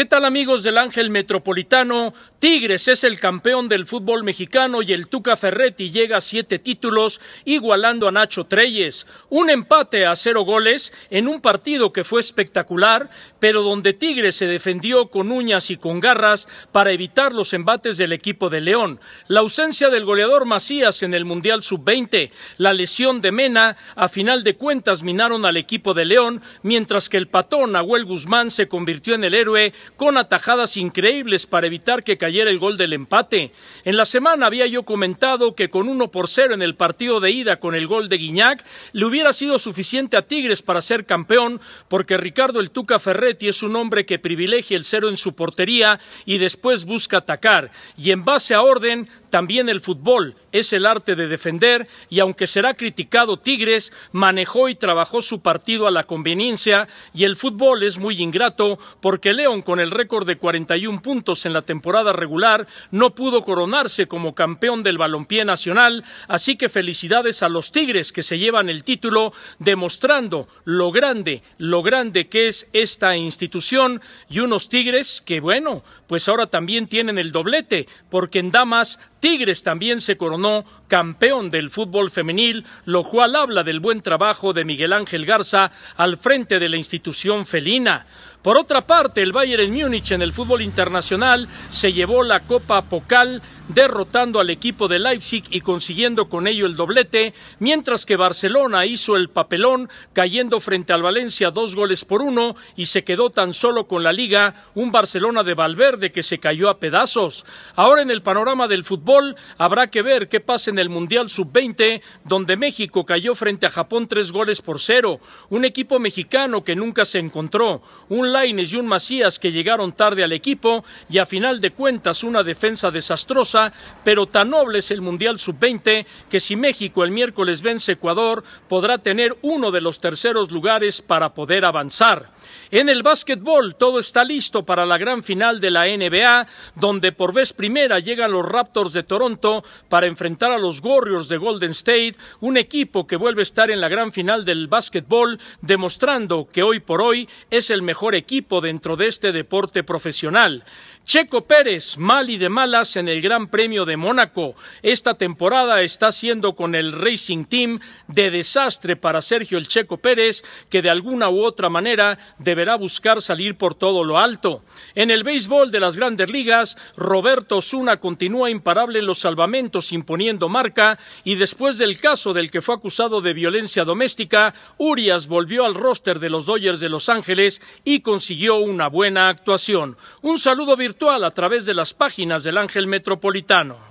¿Qué tal amigos del Ángel Metropolitano? Tigres es el campeón del fútbol mexicano y el Tuca Ferretti llega a siete títulos, igualando a Nacho Treyes. Un empate a cero goles en un partido que fue espectacular, pero donde Tigres se defendió con uñas y con garras para evitar los embates del equipo de León. La ausencia del goleador Macías en el Mundial Sub-20, la lesión de Mena, a final de cuentas minaron al equipo de León, mientras que el patón Nahuel Guzmán se convirtió en el héroe con atajadas increíbles para evitar que cayera el gol del empate. En la semana había yo comentado que con 1 por 0 en el partido de ida con el gol de Guiñac le hubiera sido suficiente a Tigres para ser campeón porque Ricardo el Tuca Ferretti es un hombre que privilegia el cero en su portería y después busca atacar y en base a orden también el fútbol es el arte de defender y aunque será criticado Tigres, manejó y trabajó su partido a la conveniencia y el fútbol es muy ingrato porque León con el récord de 41 puntos en la temporada regular, no pudo coronarse como campeón del balompié nacional, así que felicidades a los Tigres que se llevan el título, demostrando lo grande, lo grande que es esta institución y unos Tigres que, bueno, pues ahora también tienen el doblete, porque en Damas Tigres también se coronó campeón del fútbol femenil, lo cual habla del buen trabajo de Miguel Ángel Garza al frente de la institución felina. Por otra parte, el Bayern Múnich en el fútbol internacional se llevó la Copa Pocal derrotando al equipo de Leipzig y consiguiendo con ello el doblete, mientras que Barcelona hizo el papelón cayendo frente al Valencia dos goles por uno y se quedó tan solo con la liga un Barcelona de Valverde que se cayó a pedazos. Ahora en el panorama del fútbol habrá que ver qué pasa en el Mundial Sub-20, donde México cayó frente a Japón tres goles por cero. Un equipo mexicano que nunca se encontró, un Laines y un Macías que llegaron tarde al equipo y a final de cuentas una defensa desastrosa, pero tan noble es el Mundial Sub-20 que si México el miércoles vence Ecuador, podrá tener uno de los terceros lugares para poder avanzar. En el básquetbol todo está listo para la gran final de la NBA, donde por vez primera llegan los Raptors de Toronto para enfrentar a los Warriors de Golden State, un equipo que vuelve a estar en la gran final del básquetbol, demostrando que hoy por hoy es el mejor equipo dentro de este deporte profesional. Checo Pérez, mal y de malas en el Gran Premio de Mónaco. Esta temporada está siendo con el Racing Team de desastre para Sergio el Checo Pérez, que de alguna u otra manera deberá buscar salir por todo lo alto. En el béisbol de las grandes ligas, Roberto Osuna continúa imparable en los salvamentos imponiendo marca y después del caso del que fue acusado de violencia doméstica, Urias volvió al roster de los Dodgers de Los Ángeles y consiguió una buena actuación. Un saludo virtual a través de las páginas del Ángel Metropolitano.